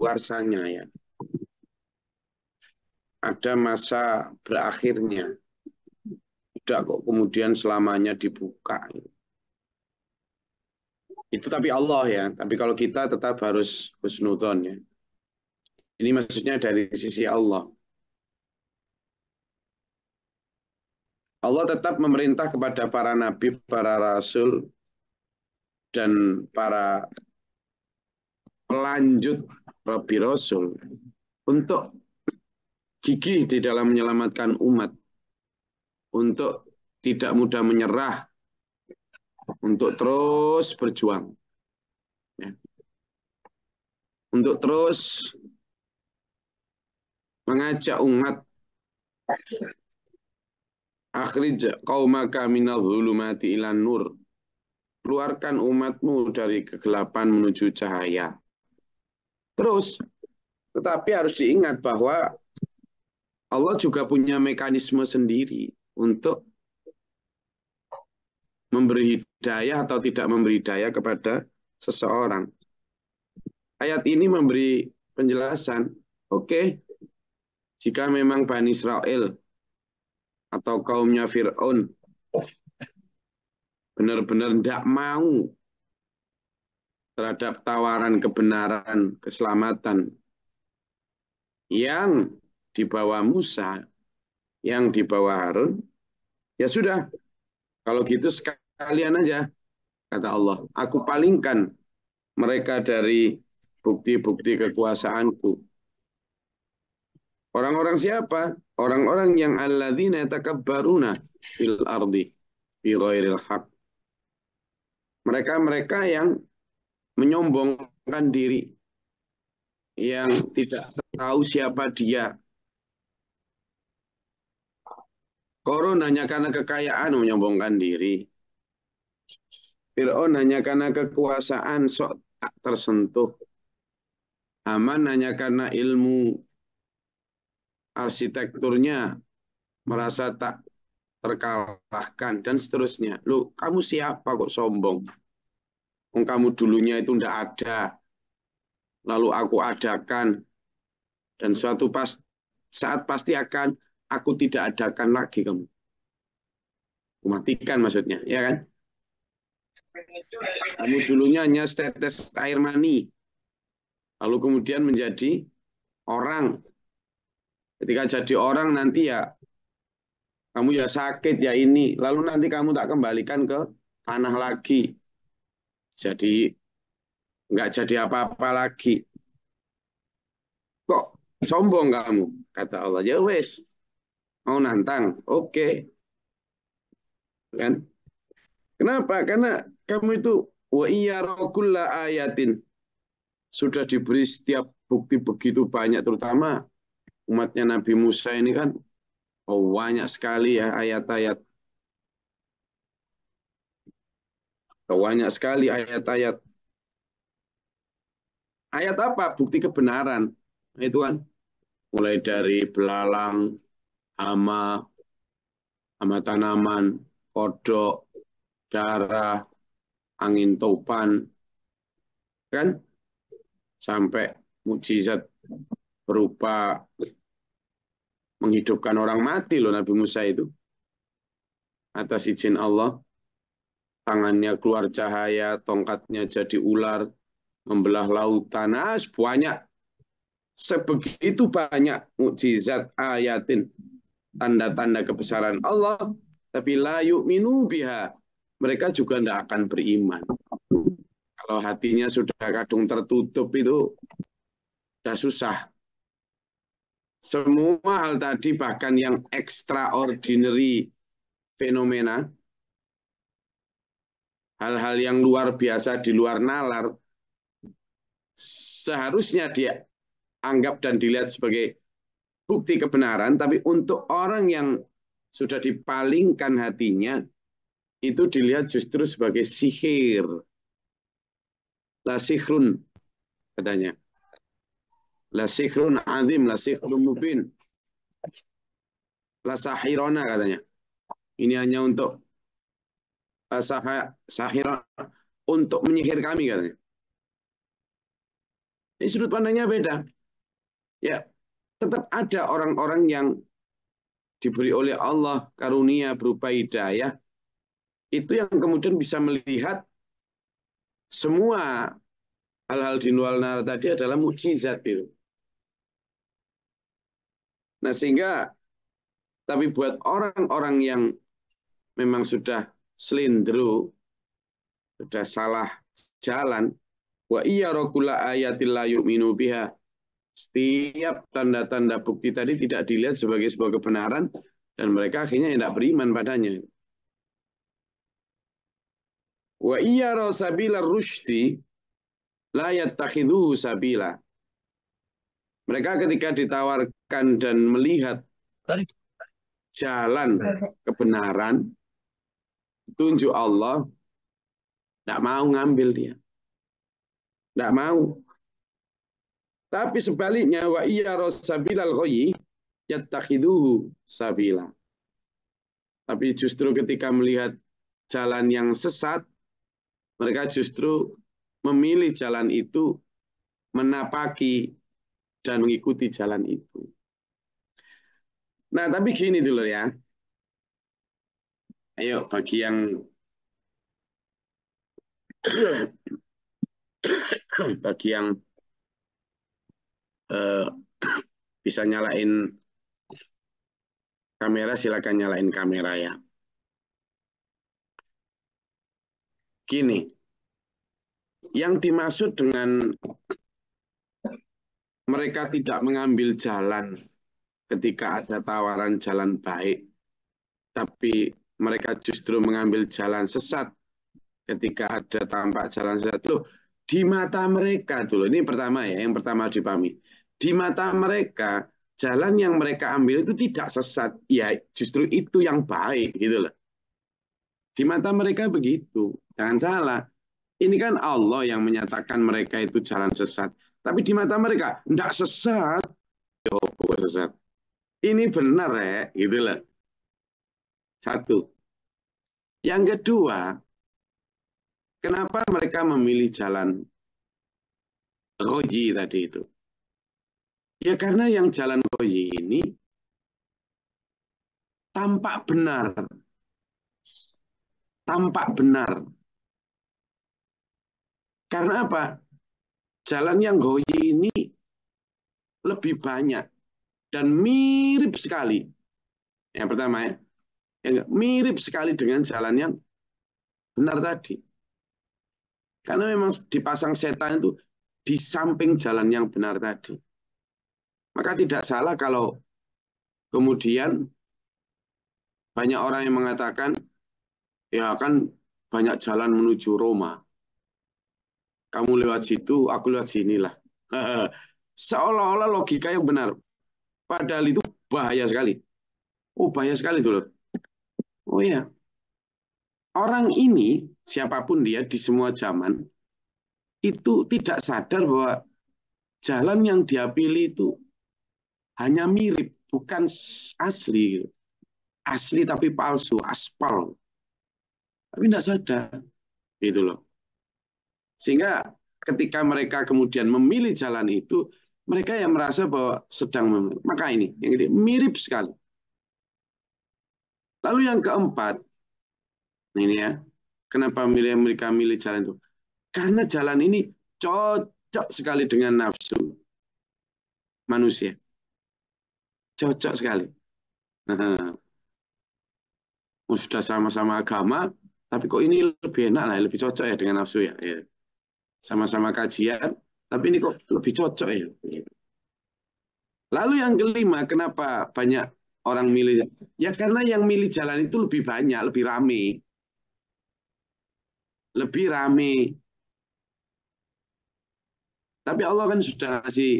warsanya ya. Ada masa berakhirnya. Tidak kok kemudian selamanya dibuka. Itu tapi Allah ya. Tapi kalau kita tetap harus husnudon ya. Ini maksudnya dari sisi Allah. Allah tetap memerintah kepada para nabi, para rasul, dan para pelanjut Rabbi Rasul untuk gigih di dalam menyelamatkan umat, untuk tidak mudah menyerah, untuk terus berjuang, ya. untuk terus mengajak umat akhrij qaumaka minal zulumati ilan nur keluarkan umatmu dari kegelapan menuju cahaya Terus, tetapi harus diingat bahwa Allah juga punya mekanisme sendiri untuk memberi hidayah atau tidak memberi hidayah kepada seseorang. Ayat ini memberi penjelasan, oke, okay, jika memang Bani Israel atau kaumnya Fir'aun benar-benar tidak mau terhadap tawaran kebenaran, keselamatan yang dibawa Musa, yang dibawa Harun, ya sudah. Kalau gitu sekalian aja, kata Allah. Aku palingkan mereka dari bukti-bukti kekuasaanku. Orang-orang siapa? Orang-orang yang alladzina takabbaruna fil ardi bi ghairil haq. Mereka-mereka yang menyombongkan diri yang tidak tahu siapa dia. Korun hanya karena kekayaan menyombongkan diri. Fir'aun hanya karena kekuasaan sok tak tersentuh. Aman hanya karena ilmu arsitekturnya merasa tak terkalahkan dan seterusnya. Lu, kamu siapa kok sombong? Kamu dulunya itu tidak ada, lalu aku adakan, dan suatu pas, saat pasti akan aku tidak adakan lagi kamu. matikan maksudnya, ya kan? Kamu dulunya hanya setetes air mani, lalu kemudian menjadi orang. Ketika jadi orang nanti ya kamu ya sakit ya ini, lalu nanti kamu tak kembalikan ke tanah lagi. Jadi nggak jadi apa-apa lagi. Kok sombong kamu? Kata Allah, ya wes. Mau nantang? Oke. Okay. Kan? Kenapa? Karena kamu itu wa iyyarakulla ayatin. Sudah diberi setiap bukti begitu banyak terutama umatnya Nabi Musa ini kan oh, banyak sekali ya ayat-ayat Banyak sekali ayat-ayat. Ayat apa? Bukti kebenaran. Itu kan. Mulai dari belalang, hama, hama tanaman, kodok, darah, angin topan, kan? Sampai mujizat berupa menghidupkan orang mati loh Nabi Musa itu atas izin Allah tangannya keluar cahaya, tongkatnya jadi ular, membelah lautan, nah, banyak. Sebegitu banyak mukjizat ayatin, tanda-tanda kebesaran Allah, tapi la yu'minu biha. Mereka juga tidak akan beriman. Kalau hatinya sudah kadung tertutup itu, sudah susah. Semua hal tadi bahkan yang extraordinary fenomena, hal-hal yang luar biasa di luar nalar seharusnya dia anggap dan dilihat sebagai bukti kebenaran tapi untuk orang yang sudah dipalingkan hatinya itu dilihat justru sebagai sihir la sihrun katanya la sihrun azim la sihrun mubin la sahirona katanya ini hanya untuk sahira untuk menyihir kami katanya. Ini sudut pandangnya beda. Ya, tetap ada orang-orang yang diberi oleh Allah karunia berupa hidayah. Itu yang kemudian bisa melihat semua hal-hal di luar tadi adalah mukjizat itu. Nah sehingga tapi buat orang-orang yang memang sudah selindru, sudah salah jalan, wa iya rokula ayatilayuk minubiha Setiap tanda-tanda bukti tadi tidak dilihat sebagai sebuah kebenaran, dan mereka akhirnya tidak beriman padanya. Wa iya sabila rusti layat takhidu sabila. Mereka ketika ditawarkan dan melihat jalan kebenaran, tunjuk Allah, tidak mau ngambil dia. Tidak mau. Tapi sebaliknya, wa iya rosabilal ghoyi yattakhiduhu sabila. Tapi justru ketika melihat jalan yang sesat, mereka justru memilih jalan itu, menapaki dan mengikuti jalan itu. Nah, tapi gini dulu ya. Ayo bagi yang bagi yang uh, bisa nyalain kamera silakan nyalain kamera ya. Gini, yang dimaksud dengan mereka tidak mengambil jalan ketika ada tawaran jalan baik, tapi mereka justru mengambil jalan sesat ketika ada tampak jalan sesat loh di mata mereka dulu ini pertama ya yang pertama dipahami di mata mereka jalan yang mereka ambil itu tidak sesat ya justru itu yang baik gitu loh di mata mereka begitu jangan salah ini kan Allah yang menyatakan mereka itu jalan sesat tapi di mata mereka tidak sesat yo sesat ini benar ya gitu loh satu yang kedua, kenapa mereka memilih jalan roji tadi itu? Ya karena yang jalan roji ini tampak benar. Tampak benar. Karena apa? Jalan yang goyi ini lebih banyak dan mirip sekali. Yang pertama ya ya, mirip sekali dengan jalan yang benar tadi. Karena memang dipasang setan itu di samping jalan yang benar tadi. Maka tidak salah kalau kemudian banyak orang yang mengatakan, ya kan banyak jalan menuju Roma. Kamu lewat situ, aku lewat sinilah. Seolah-olah logika yang benar. Padahal itu bahaya sekali. Oh, bahaya sekali dulu. Oh ya, orang ini siapapun dia di semua zaman itu tidak sadar bahwa jalan yang dia pilih itu hanya mirip, bukan asli. Asli tapi palsu, aspal. Tapi tidak sadar. Gitu loh. Sehingga ketika mereka kemudian memilih jalan itu, mereka yang merasa bahwa sedang memilih. Maka ini, yang ini mirip sekali. Lalu yang keempat, ini ya, kenapa milih mereka milih jalan itu? Karena jalan ini cocok sekali dengan nafsu manusia. Cocok sekali. Oh, sudah sama-sama agama, tapi kok ini lebih enak lah, lebih cocok ya dengan nafsu ya. Iya. Sama-sama kajian, tapi ini kok lebih cocok ya. Iya. Lalu yang kelima, kenapa banyak orang milih ya karena yang milih jalan itu lebih banyak lebih rame lebih rame tapi Allah kan sudah kasih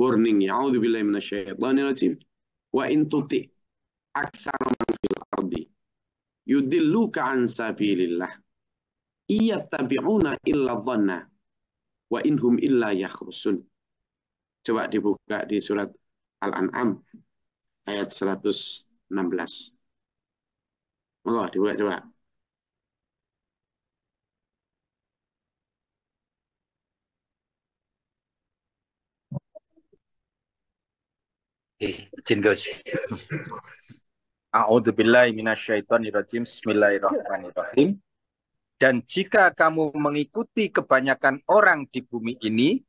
warning ya Allah minasyaitonirrajim wa in tuti aktsara man fil ardi yudilluka an sabilillah tabiuna illa dhanna wa inhum illa yakhrusun coba dibuka di surat Al-An'am ayat 116. Allah dibuka coba. Eh, izin Gus. A'udzu billahi minasyaitonir rajim. Bismillahirrahmanirrahim. Dan jika kamu mengikuti kebanyakan orang di bumi ini,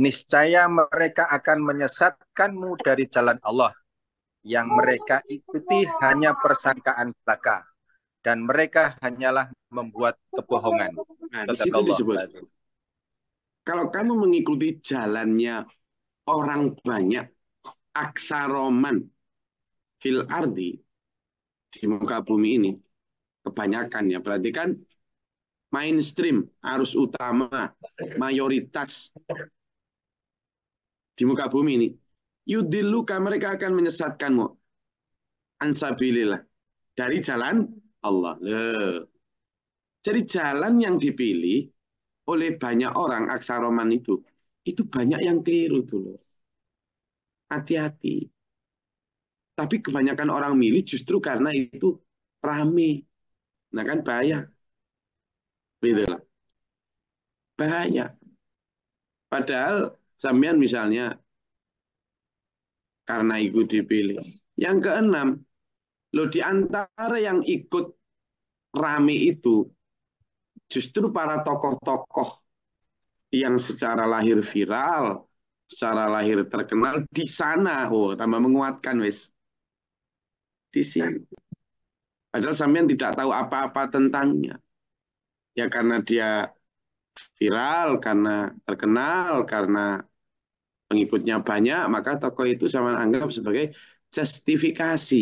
niscaya mereka akan menyesatkanmu dari jalan Allah yang mereka ikuti hanya persangkaan belaka dan mereka hanyalah membuat kebohongan. Nah, di disebut. Kalau kamu mengikuti jalannya orang banyak, aksaroman fil ardi di muka bumi ini, kebanyakan ya. Berarti kan mainstream, arus utama, mayoritas di muka bumi ini Yudiluka mereka akan menyesatkanmu. Ansabilillah. Dari jalan Allah. Loh. Jadi jalan yang dipilih oleh banyak orang aksaroman itu. Itu banyak yang keliru dulu. Hati-hati. Tapi kebanyakan orang milih justru karena itu rame. Nah kan bahaya. Itulah. Bahaya. Padahal sampean misalnya karena itu dipilih. Yang keenam, lo di antara yang ikut rame itu justru para tokoh-tokoh yang secara lahir viral, secara lahir terkenal di sana, oh tambah menguatkan wes. Di sini. Padahal sampean tidak tahu apa-apa tentangnya. Ya karena dia viral, karena terkenal, karena pengikutnya banyak, maka tokoh itu sama anggap sebagai justifikasi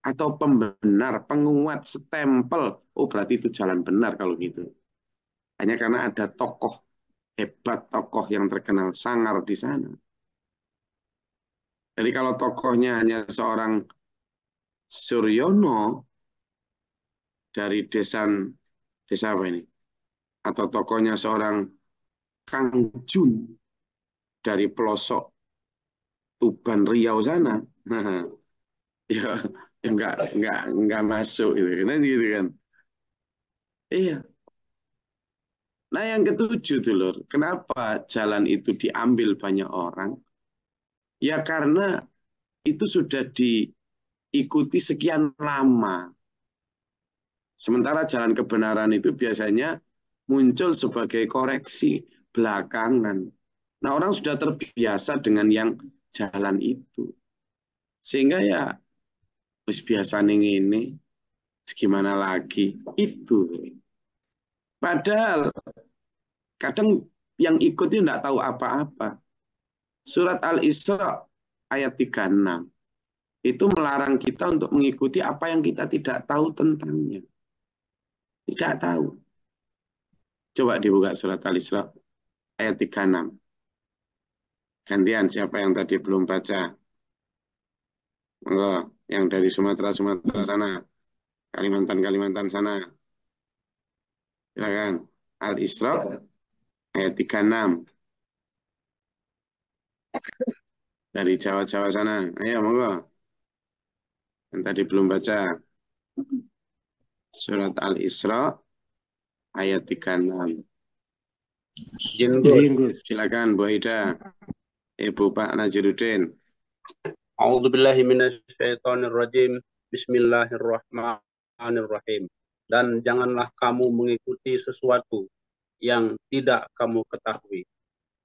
atau pembenar, penguat, stempel. Oh, berarti itu jalan benar kalau gitu. Hanya karena ada tokoh hebat, tokoh yang terkenal sangar di sana. Jadi kalau tokohnya hanya seorang Suryono dari desa desa apa ini? Atau tokohnya seorang Kang Jun dari pelosok Tuban Riau sana. ya enggak ya enggak enggak masuk gitu kan gitu kan. Iya. Nah yang ketujuh dulur, kenapa jalan itu diambil banyak orang? Ya karena itu sudah diikuti sekian lama. Sementara jalan kebenaran itu biasanya muncul sebagai koreksi belakangan. Nah orang sudah terbiasa dengan yang jalan itu. Sehingga ya wis biasa nih ini gimana lagi itu. Padahal kadang yang ikut itu tidak tahu apa-apa. Surat Al-Isra ayat 36 itu melarang kita untuk mengikuti apa yang kita tidak tahu tentangnya. Tidak tahu. Coba dibuka surat Al-Isra ayat 36. Gantian siapa yang tadi belum baca? Monggo, yang dari Sumatera Sumatera sana, Kalimantan Kalimantan sana. Silakan. Al Isra ayat 36. Dari Jawa-Jawa sana. Ayo monggo. Yang tadi belum baca. Surat Al-Isra ayat 36. Izin silakan Bu Ida. Ibu Pak Najiruddin. A'udzu billahi rajim. Bismillahirrahmanirrahim. Dan janganlah kamu mengikuti sesuatu yang tidak kamu ketahui.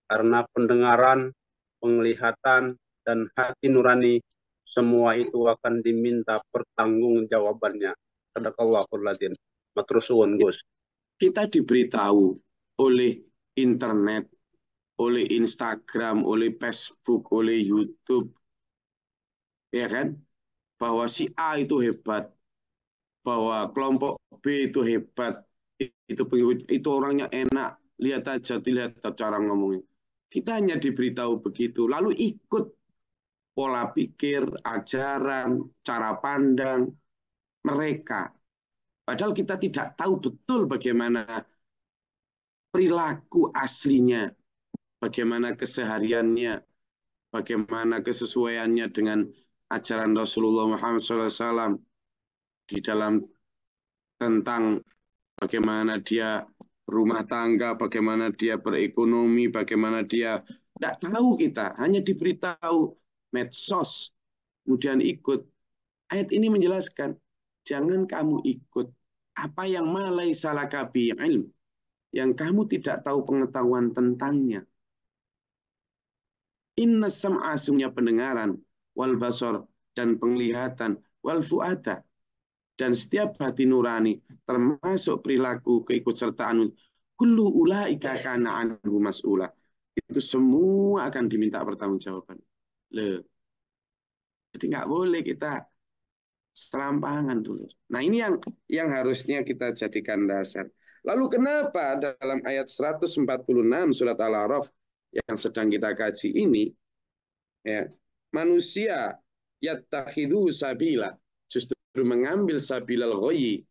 Karena pendengaran, penglihatan, dan hati nurani semua itu akan diminta pertanggungjawabannya. Sadaqallahul ladzim. Matrusun Gus. Kita diberitahu oleh internet oleh Instagram, oleh Facebook, oleh YouTube. Ya kan? Bahwa si A itu hebat, bahwa kelompok B itu hebat, itu pengikut, itu orangnya enak. Lihat aja, lihat cara ngomongnya. Kita hanya diberitahu begitu, lalu ikut pola pikir, ajaran, cara pandang mereka. Padahal kita tidak tahu betul bagaimana perilaku aslinya bagaimana kesehariannya, bagaimana kesesuaiannya dengan ajaran Rasulullah Muhammad SAW di dalam tentang bagaimana dia rumah tangga, bagaimana dia berekonomi, bagaimana dia tidak tahu kita, hanya diberitahu medsos, kemudian ikut. Ayat ini menjelaskan, jangan kamu ikut apa yang malai salakabi ilm, yang kamu tidak tahu pengetahuan tentangnya. Inna sam'a sungguhnya pendengaran, wal basor dan penglihatan, wal fu'ata dan setiap hati nurani termasuk perilaku keikutsertaan kullu ulaika kana anhu mas'ula. Itu semua akan diminta pertanggungjawaban. Le. Jadi nggak boleh kita serampangan dulu. Nah ini yang yang harusnya kita jadikan dasar. Lalu kenapa dalam ayat 146 surat Al-Araf yang sedang kita kaji ini ya manusia yattakhidhu sabila justru mengambil sabila ghayyi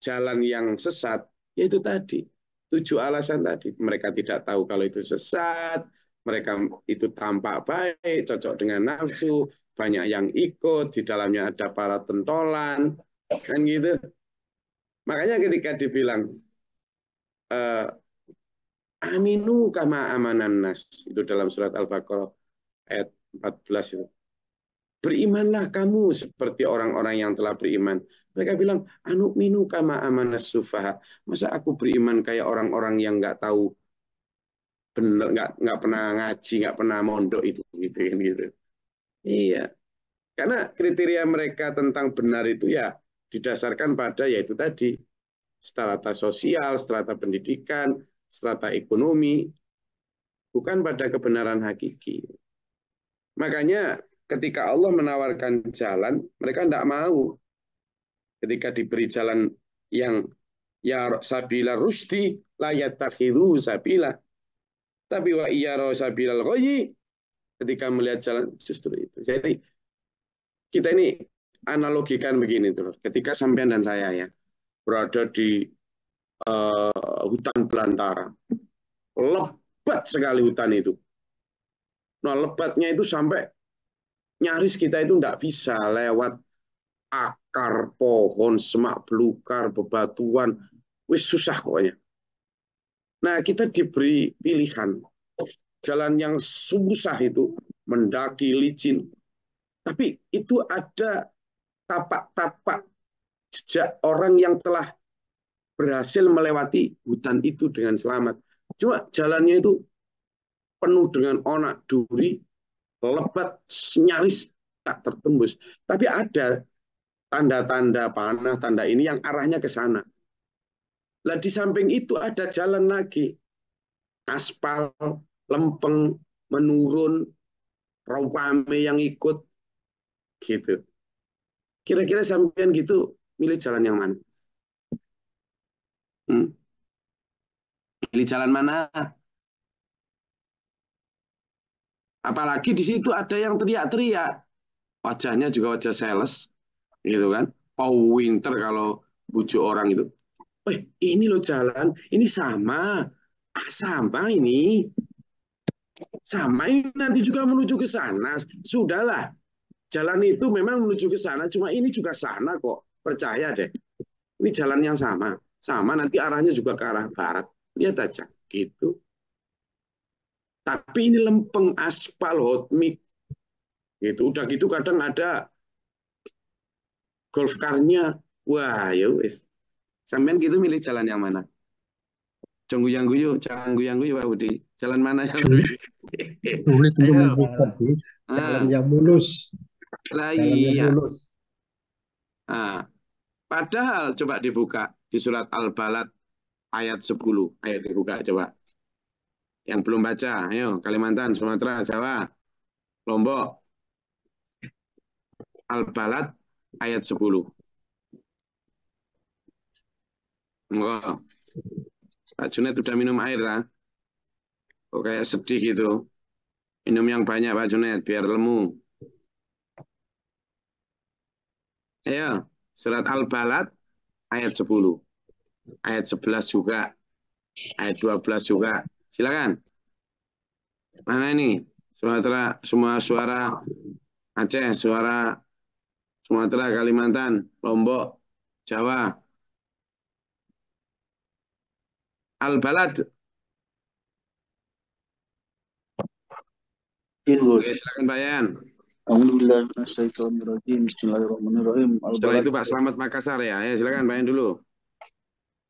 jalan yang sesat yaitu tadi tujuh alasan tadi mereka tidak tahu kalau itu sesat mereka itu tampak baik cocok dengan nafsu banyak yang ikut di dalamnya ada para tentolan kan gitu makanya ketika dibilang eh, aminu kama amanan nas. Itu dalam surat Al-Baqarah ayat 14 itu. Berimanlah kamu seperti orang-orang yang telah beriman. Mereka bilang, anu minu kama amanas sufaha. Masa aku beriman kayak orang-orang yang nggak tahu bener nggak nggak pernah ngaji nggak pernah mondok itu gitu kan gitu iya karena kriteria mereka tentang benar itu ya didasarkan pada yaitu tadi strata sosial strata pendidikan strata ekonomi, bukan pada kebenaran hakiki. Makanya ketika Allah menawarkan jalan, mereka tidak mau. Ketika diberi jalan yang ya sabila rusti layat takhiru sabila. Tapi wa iya roh sabila roji ketika melihat jalan justru itu. Jadi kita ini analogikan begini terus. Ketika sampean dan saya ya berada di uh, hutan belantara. Lebat sekali hutan itu. Nah, lebatnya itu sampai nyaris kita itu tidak bisa lewat akar pohon, semak belukar, bebatuan, Wih, susah pokoknya. Nah, kita diberi pilihan. Jalan yang susah itu mendaki licin. Tapi itu ada tapak-tapak jejak orang yang telah berhasil melewati hutan itu dengan selamat. Cuma jalannya itu penuh dengan onak duri, lebat, nyaris tak tertembus. Tapi ada tanda-tanda panah, tanda ini yang arahnya ke sana. Nah, di samping itu ada jalan lagi. Aspal, lempeng, menurun, rawame yang ikut. Gitu. Kira-kira sampean gitu milih jalan yang mana? Hmm? Pilih jalan mana? Apalagi di situ ada yang teriak-teriak. Wajahnya juga wajah sales, gitu kan? Oh winter kalau bujuk orang itu. Eh, ini loh jalan, ini sama. Ah, sama ini. Sama ini nanti juga menuju ke sana. Sudahlah. Jalan itu memang menuju ke sana, cuma ini juga sana kok. Percaya deh. Ini jalan yang sama. Sama nanti arahnya juga ke arah barat. Lihat aja gitu. Tapi ini lempeng aspal hotmik. Gitu. Udah gitu kadang ada golf car Wah, ya wis. Sampean gitu milih jalan yang mana? Jangan guyang guyu, jangan guyang guyu Pak Budi. Jalan mana yang Sulit untuk iya. ah. Jalan yang mulus. Lah iya. Mulus. Ah. padahal coba dibuka di surat Al-Balad ayat 10. Ayo dibuka coba. Yang belum baca, ayo Kalimantan, Sumatera, Jawa, Lombok. Al-Balad ayat 10. Enggak. Pak Junet sudah minum air lah. Kok kayak sedih gitu. Minum yang banyak Pak Junet, biar lemu. Ayo, surat Al-Balad ayat 10. Ayat 11 juga. Ayat 12 juga. Silakan. Mana ini? Sumatera, semua suara Aceh, suara Sumatera, Kalimantan, Lombok, Jawa. Al-Balad. Iya, Oke, silakan Pak Yan. Bismillahirrahmanirrahim. Setelah itu Pak Selamat Makassar ya. ya silakan Pak dulu.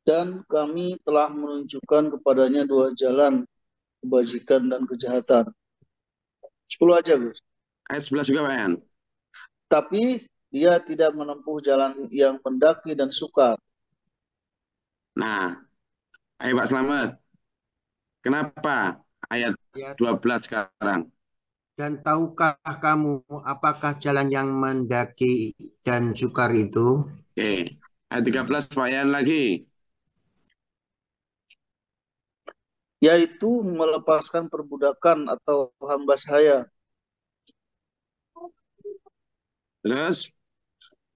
Dan kami telah menunjukkan kepadanya dua jalan kebajikan dan kejahatan. Sepuluh aja Gus. Ayat sebelas juga Pak Yan. Tapi dia tidak menempuh jalan yang pendaki dan sukar. Nah, ayo Pak Selamat. Kenapa ayat 12 ya. sekarang? Dan tahukah kamu apakah jalan yang mendaki dan sukar itu? Oke, ayat 13 bayan lagi. Yaitu melepaskan perbudakan atau hamba saya. Terus?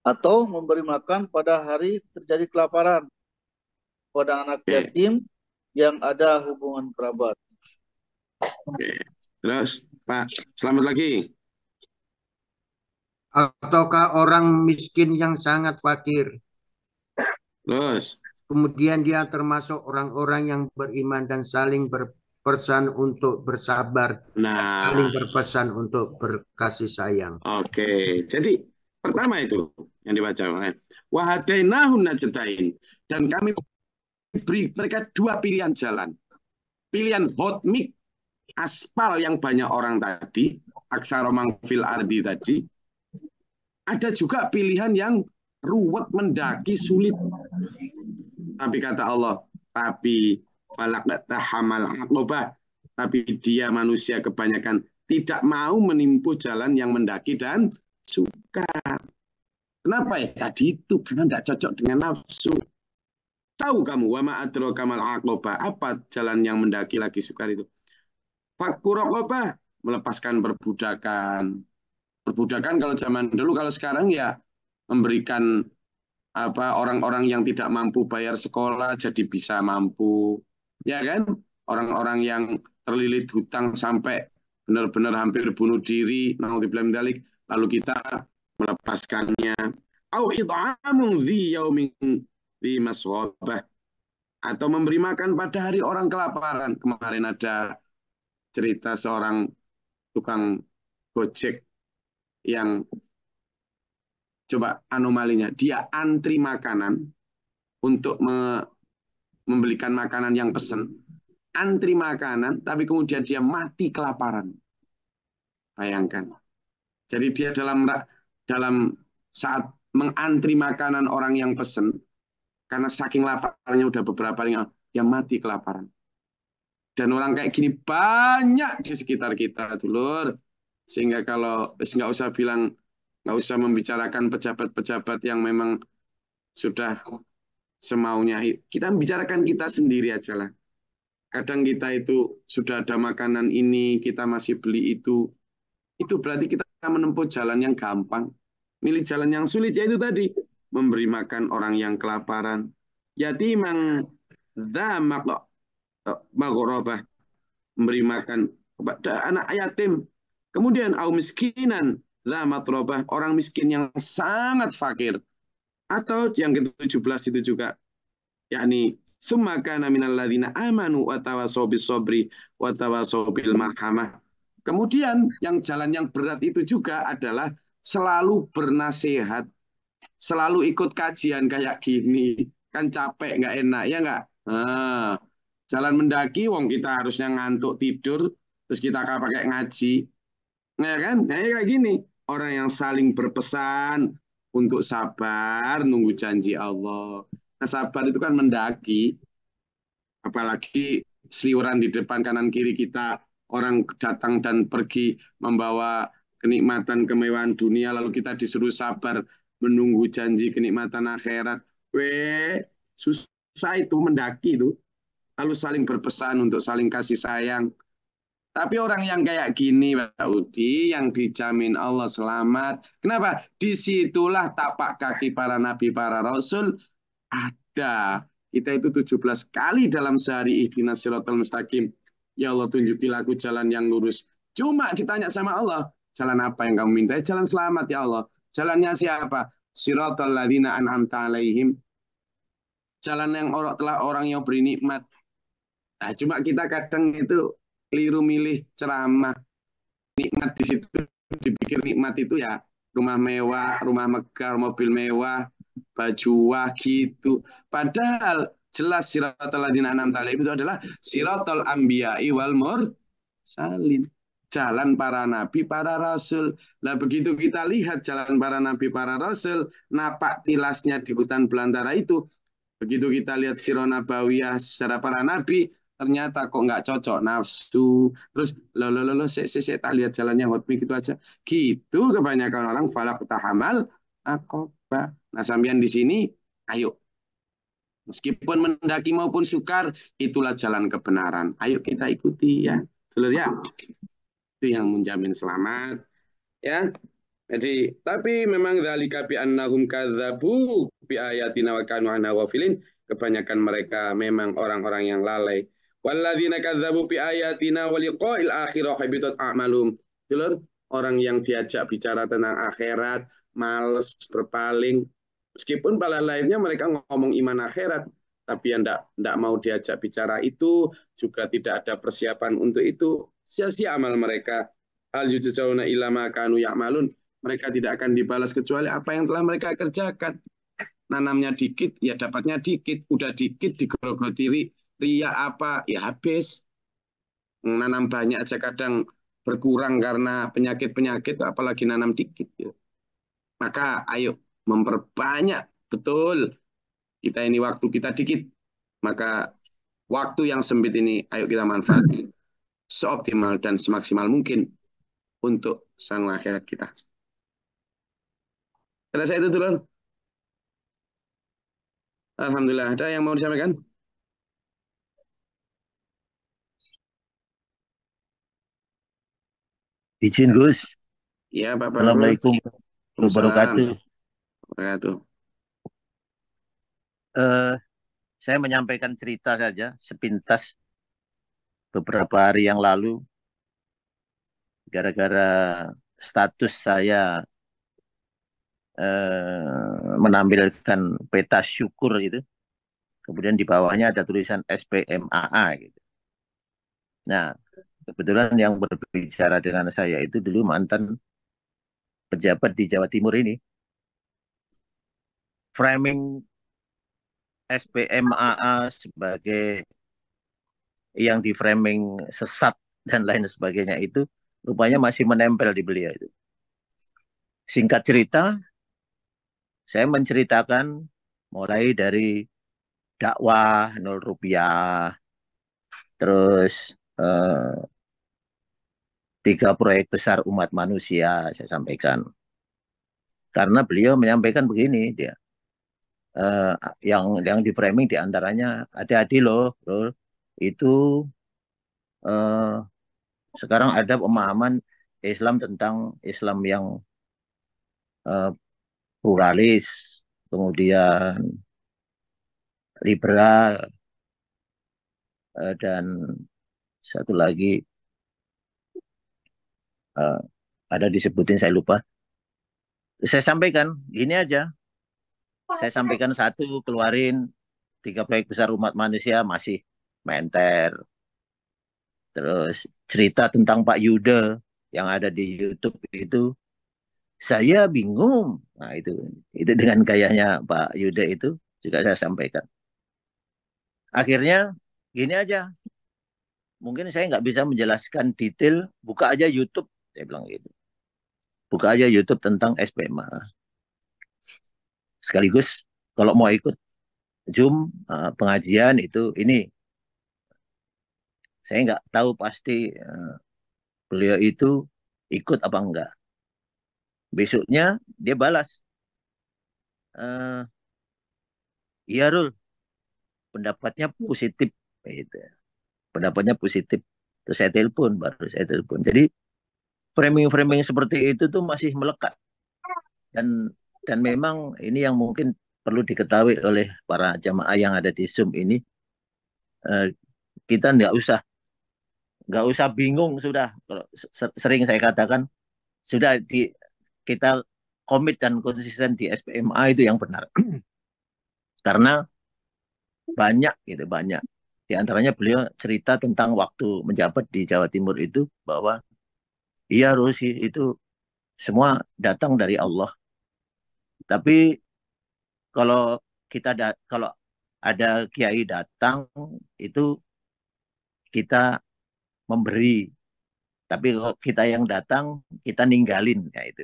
Atau memberi makan pada hari terjadi kelaparan pada anak okay. yatim yang ada hubungan kerabat. Oke, terus? Pak Selamat lagi. Ataukah orang miskin yang sangat fakir? Terus. Kemudian dia termasuk orang-orang yang beriman dan saling berpesan untuk bersabar. Nah. Saling berpesan untuk berkasih sayang. Oke. Jadi pertama itu yang dibaca. Eh. Wahadainahun najdain. Dan kami beri mereka dua pilihan jalan. Pilihan hot aspal yang banyak orang tadi, aksaromang fil ardi tadi, ada juga pilihan yang ruwet mendaki sulit. Tapi kata Allah, tapi falakata hamal Tapi dia manusia kebanyakan tidak mau menimpu jalan yang mendaki dan suka. Kenapa ya? Tadi itu karena tidak cocok dengan nafsu. Tahu kamu, wama adro kamal akloba, Apa jalan yang mendaki lagi sukar itu? Faku rokobah, melepaskan perbudakan. Perbudakan kalau zaman dulu, kalau sekarang ya memberikan apa orang-orang yang tidak mampu bayar sekolah jadi bisa mampu. Ya kan? Orang-orang yang terlilit hutang sampai benar-benar hampir bunuh diri, dalik, lalu kita melepaskannya. Au id'amun dhi yaumin di Atau memberi makan pada hari orang kelaparan. Kemarin ada cerita seorang tukang gojek yang coba anomalinya dia antri makanan untuk me membelikan makanan yang pesen antri makanan tapi kemudian dia mati kelaparan bayangkan jadi dia dalam dalam saat mengantri makanan orang yang pesen karena saking laparnya udah beberapa yang dia mati kelaparan dan orang kayak gini banyak di sekitar kita dulur sehingga kalau nggak usah bilang nggak usah membicarakan pejabat-pejabat yang memang sudah semaunya kita membicarakan kita sendiri aja lah kadang kita itu sudah ada makanan ini kita masih beli itu itu berarti kita menempuh jalan yang gampang milih jalan yang sulit yaitu tadi memberi makan orang yang kelaparan yatimang dzamaq Eh, maghrobah memberi makan kepada anak yatim. Kemudian au miskinan zamatrobah orang miskin yang sangat fakir. Atau yang ke-17 itu juga yakni semaka minal ladzina amanu wa bis sobri wa sobil marhamah. Kemudian yang jalan yang berat itu juga adalah selalu bernasehat, selalu ikut kajian kayak gini, kan capek nggak enak ya nggak? ah. Jalan mendaki wong kita harusnya ngantuk tidur terus kita pakai ngaji. Nah kan, nah, ya kayak gini. Orang yang saling berpesan untuk sabar nunggu janji Allah. Nah, sabar itu kan mendaki. Apalagi seliuran di depan kanan kiri kita orang datang dan pergi membawa kenikmatan kemewahan dunia lalu kita disuruh sabar menunggu janji kenikmatan akhirat. Weh, susah itu mendaki tuh lalu saling berpesan untuk saling kasih sayang. Tapi orang yang kayak gini, Pak Udi, yang dijamin Allah selamat. Kenapa? Disitulah tapak kaki para nabi, para rasul ada. Kita itu 17 kali dalam sehari ikhina siratal mustaqim. Ya Allah tunjuki aku jalan yang lurus. Cuma ditanya sama Allah, jalan apa yang kamu minta? Eh, jalan selamat ya Allah. Jalannya siapa? Siratal ladina an'amta alaihim. Jalan yang orang telah orang yang beri Nah, cuma kita kadang itu keliru milih ceramah. Nikmat di situ dipikir nikmat itu ya rumah mewah, rumah megah mobil mewah, baju wah gitu. Padahal jelas siratal ladzina enam talib itu adalah ambia iwal mur salin Jalan para nabi, para rasul. Lah begitu kita lihat jalan para nabi, para rasul, napak tilasnya di hutan belantara itu, begitu kita lihat sirona nabawiyah secara para nabi, ternyata kok nggak cocok nafsu terus lo lo lo se se se tak lihat jalannya hotmi gitu aja gitu kebanyakan orang falak tahamal akoba nah sambian di sini ayo meskipun mendaki maupun sukar itulah jalan kebenaran ayo kita ikuti ya Seluruh ya itu yang menjamin selamat ya jadi tapi memang zalika bi annahum kadzabu bi ayatina wa kanu anha kebanyakan mereka memang orang-orang yang lalai Walladzina kadzabu bi ayatina wa liqa'il akhirah habitat a'malum. Dulur, orang yang diajak bicara tentang akhirat, males, berpaling. Meskipun pada lainnya mereka ngomong iman akhirat, tapi yang tidak mau diajak bicara itu, juga tidak ada persiapan untuk itu, sia-sia amal mereka. yujzauna illa ma kanu ya'malun. Mereka tidak akan dibalas kecuali apa yang telah mereka kerjakan. Nanamnya dikit, ya dapatnya dikit. Udah dikit digerogoti ria apa ya habis menanam banyak aja kadang berkurang karena penyakit-penyakit apalagi nanam dikit ya. maka ayo memperbanyak betul kita ini waktu kita dikit maka waktu yang sempit ini ayo kita manfaatkan seoptimal dan semaksimal mungkin untuk sang akhirat kita. Selesai itu dulu. Alhamdulillah. Ada yang mau disampaikan? Izin Gus. Ya Pak Pak Assalamualaikum warahmatullahi wabarakatuh. Wabarakatuh. Eh, saya menyampaikan cerita saja sepintas beberapa hari yang lalu gara-gara status saya eh, menampilkan peta syukur itu kemudian di bawahnya ada tulisan SPMAA gitu. Nah, Kebetulan yang berbicara dengan saya itu dulu mantan pejabat di Jawa Timur ini. Framing SPMAA sebagai yang di framing sesat dan lain sebagainya itu rupanya masih menempel di beliau itu. Singkat cerita, saya menceritakan mulai dari dakwah nol rupiah, terus eh, tiga proyek besar umat manusia saya sampaikan karena beliau menyampaikan begini dia uh, yang yang di framing diantaranya hati-hati loh bro itu uh, sekarang ada pemahaman Islam tentang Islam yang uh, pluralis kemudian liberal uh, dan satu lagi uh, ada disebutin saya lupa. Saya sampaikan ini aja. Saya sampaikan satu keluarin tiga proyek besar umat manusia masih menter. Terus cerita tentang Pak Yuda yang ada di YouTube itu saya bingung. Nah, itu itu dengan gayanya Pak Yuda itu juga saya sampaikan. Akhirnya gini aja. Mungkin saya nggak bisa menjelaskan detail, buka aja YouTube dia bilang gitu. Buka aja YouTube tentang SPMA. Sekaligus kalau mau ikut Zoom eh, pengajian itu ini saya nggak tahu pasti eh, beliau itu ikut apa enggak. Besoknya dia balas. Uh, iya Rul, pendapatnya positif. Gitu. Pendapatnya positif. Terus saya telepon, baru saya telepon. Jadi framing-framing seperti itu tuh masih melekat dan dan memang ini yang mungkin perlu diketahui oleh para jamaah yang ada di Zoom ini eh, kita nggak usah nggak usah bingung sudah sering saya katakan sudah di kita komit dan konsisten di SPMA itu yang benar karena banyak gitu banyak di antaranya beliau cerita tentang waktu menjabat di Jawa Timur itu bahwa Iya Rusi itu semua datang dari Allah. Tapi kalau kita da kalau ada kiai datang itu kita memberi. Tapi kalau kita yang datang kita ninggalin kayak itu.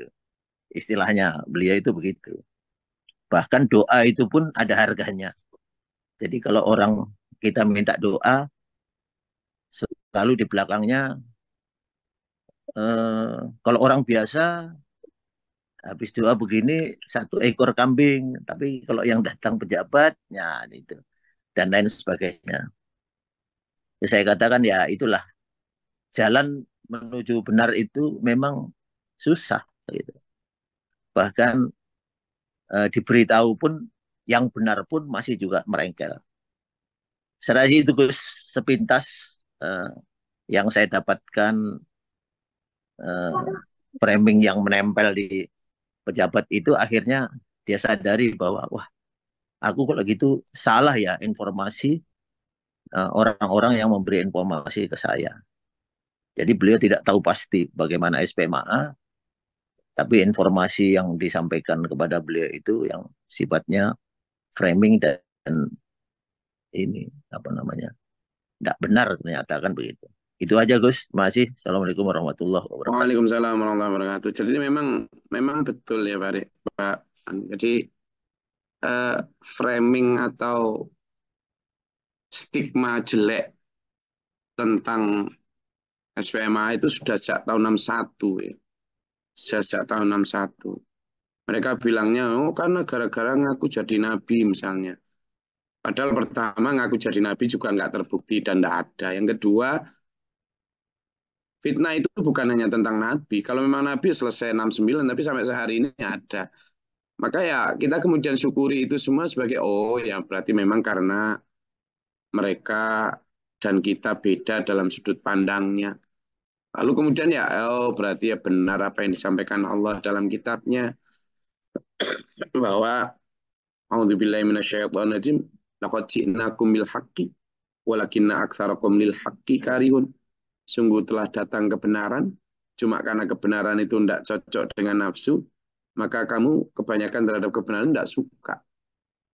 Istilahnya beliau itu begitu. Bahkan doa itu pun ada harganya. Jadi kalau orang kita minta doa, selalu di belakangnya Eh, kalau orang biasa habis doa begini satu ekor kambing, tapi kalau yang datang pejabat, ya itu dan lain sebagainya. Ya, saya katakan ya itulah jalan menuju benar itu memang susah gitu. Bahkan e, diberitahu pun yang benar pun masih juga merengkel. Serasi itu Gus sepintas e, yang saya dapatkan Eh, framing yang menempel di pejabat itu akhirnya dia sadari bahwa wah aku kalau gitu salah ya informasi eh, orang-orang uh, yang memberi informasi ke saya. Jadi beliau tidak tahu pasti bagaimana SPMA, tapi informasi yang disampaikan kepada beliau itu yang sifatnya framing dan ini apa namanya tidak benar ternyata kan begitu. Itu aja Gus. masih Assalamualaikum warahmatullahi wabarakatuh. Waalaikumsalam warahmatullahi wabarakatuh. Jadi memang memang betul ya Pak. Pak. Jadi uh, framing atau stigma jelek tentang SPMA itu sudah sejak tahun 61 ya. Sejak tahun 61. Mereka bilangnya, oh karena gara-gara ngaku jadi nabi misalnya. Padahal pertama ngaku jadi nabi juga nggak terbukti dan nggak ada. Yang kedua, Fitnah itu bukan hanya tentang Nabi. Kalau memang Nabi selesai 69, tapi sampai sehari ini ada. Maka ya kita kemudian syukuri itu semua sebagai, oh ya berarti memang karena mereka dan kita beda dalam sudut pandangnya. Lalu kemudian ya, oh berarti ya benar apa yang disampaikan Allah dalam kitabnya bahwa A'udzubillahi minasyaitonirrajim laqad ji'nakum walakinna aktsarakum lil karihun sungguh telah datang kebenaran, cuma karena kebenaran itu tidak cocok dengan nafsu, maka kamu kebanyakan terhadap kebenaran tidak suka.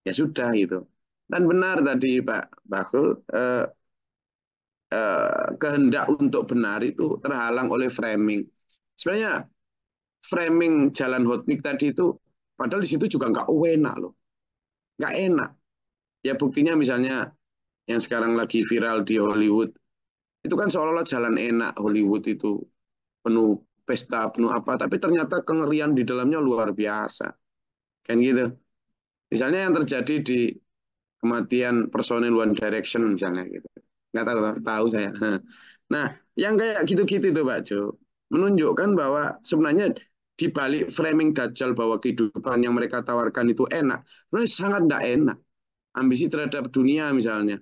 Ya sudah itu Dan benar tadi Pak Bakul, eh, eh, kehendak untuk benar itu terhalang oleh framing. Sebenarnya framing jalan hotmik tadi itu, padahal di situ juga nggak enak loh. Nggak enak. Ya buktinya misalnya yang sekarang lagi viral di Hollywood, itu kan seolah-olah jalan enak Hollywood itu penuh pesta penuh apa tapi ternyata kengerian di dalamnya luar biasa kan gitu misalnya yang terjadi di kematian personil One Direction misalnya gitu nggak tahu tahu saya nah yang kayak gitu-gitu itu Pak Jo menunjukkan bahwa sebenarnya di balik framing Dajjal bahwa kehidupan yang mereka tawarkan itu enak, sebenarnya sangat tidak enak. Ambisi terhadap dunia misalnya,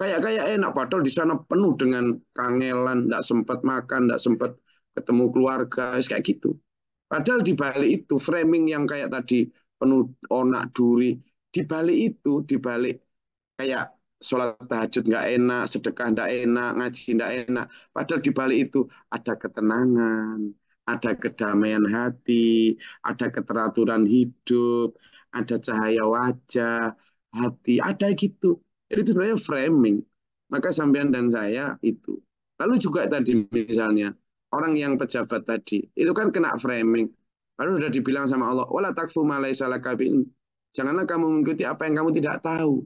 kayak-kayak enak padahal di sana penuh dengan kangelan, tidak sempat makan, tidak sempat ketemu keluarga, kayak gitu. Padahal di balik itu framing yang kayak tadi penuh onak duri, di balik itu, di balik kayak sholat tahajud nggak enak, sedekah nggak enak, ngaji nggak enak. Padahal di balik itu ada ketenangan, ada kedamaian hati, ada keteraturan hidup, ada cahaya wajah, hati, ada gitu jadi itu sebenarnya framing. Maka sampean dan saya itu. Lalu juga tadi misalnya, orang yang pejabat tadi, itu kan kena framing. Lalu sudah dibilang sama Allah, wala takfu Janganlah kamu mengikuti apa yang kamu tidak tahu.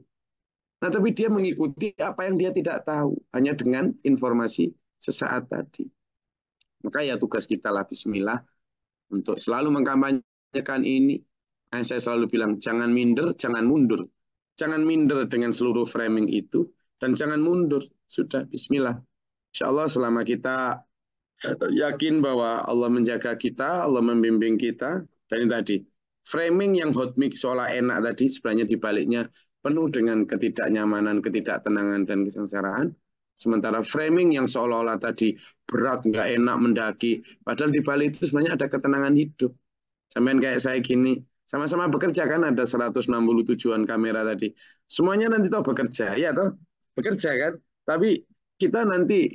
Nah, tapi dia mengikuti apa yang dia tidak tahu. Hanya dengan informasi sesaat tadi. Maka ya tugas kita lah, bismillah, untuk selalu mengkampanyekan ini. Yang saya selalu bilang, jangan minder, jangan mundur. Jangan minder dengan seluruh framing itu dan jangan mundur. Sudah bismillah. Insya Allah selama kita eh, yakin bahwa Allah menjaga kita, Allah membimbing kita dan tadi framing yang hot mix seolah enak tadi sebenarnya dibaliknya penuh dengan ketidaknyamanan, ketidaktenangan dan kesengsaraan. Sementara framing yang seolah-olah tadi berat, nggak enak, mendaki. Padahal dibalik itu sebenarnya ada ketenangan hidup. Sampai kayak saya gini, sama-sama bekerja kan ada 167-an kamera tadi. Semuanya nanti toh bekerja, ya toh bekerja kan. Tapi kita nanti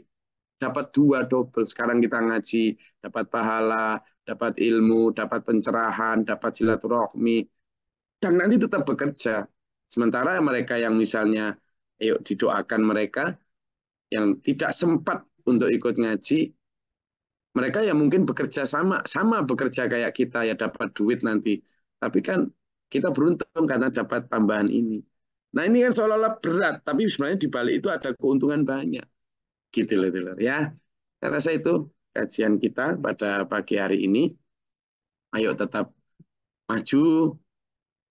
dapat dua double. Sekarang kita ngaji, dapat pahala, dapat ilmu, dapat pencerahan, dapat silaturahmi. Dan nanti tetap bekerja. Sementara mereka yang misalnya, yuk didoakan mereka, yang tidak sempat untuk ikut ngaji, mereka yang mungkin bekerja sama, sama bekerja kayak kita ya dapat duit nanti. Tapi kan kita beruntung karena dapat tambahan ini. Nah ini kan seolah-olah berat, tapi sebenarnya di balik itu ada keuntungan banyak. Gitu loh, gitu ya. Saya rasa itu kajian kita pada pagi hari ini. Ayo tetap maju,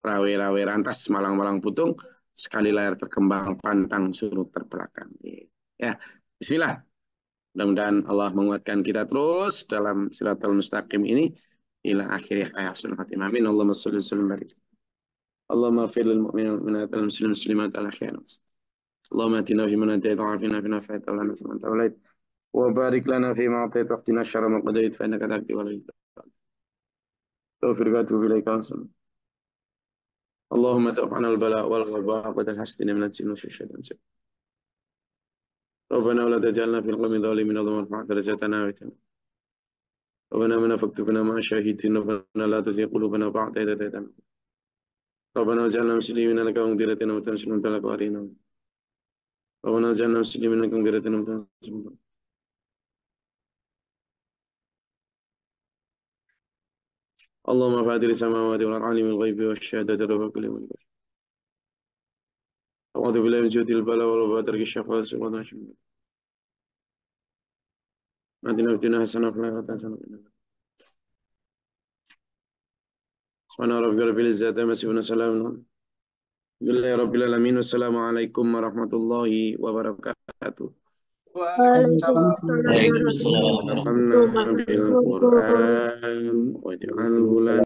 rawe-rawe rantas, malang-malang putung, sekali layar terkembang, pantang suruh terbelakang. Iya, ya, Bismillah. Mudah-mudahan Allah menguatkan kita terus dalam silatul mustaqim ini. إلى حياه حسن الخاتمة آمين اللهم صل وسلم وبارك اللهم اغفر للمؤمنين والمؤمنات والمسلمين والمسلمات على خير اللهم اتنا في من اتيت وعافنا في فيما عافيت في من توليت وبارك لنا فيما اعطيت واقنا الشر ما قضيت فانك تقضي ولا يقضى توفيق واتوب اليك اللهم توب عنا البلاء والغباء وقد حسدنا من الجن الشر ربنا ولا تجعلنا في القوم الظالمين اللهم ارفع درجتنا وتنا ربنا من فاكتبنا ما شاهدين ربنا لا تزيق قلوبنا بعد إذ هديتنا ربنا اجعلنا مسلمين لك ومغفرتنا من تلك وارينا ربنا اجعلنا مسلمين لك ومغفرتنا من اللهم فاتر السماوات والعالم الغيب والشهاده رب كل من اعوذ بالله من جهد البلاء والوباء ترك الشفاء سبحانه Atina fidina warahmatullahi wabarakatuh.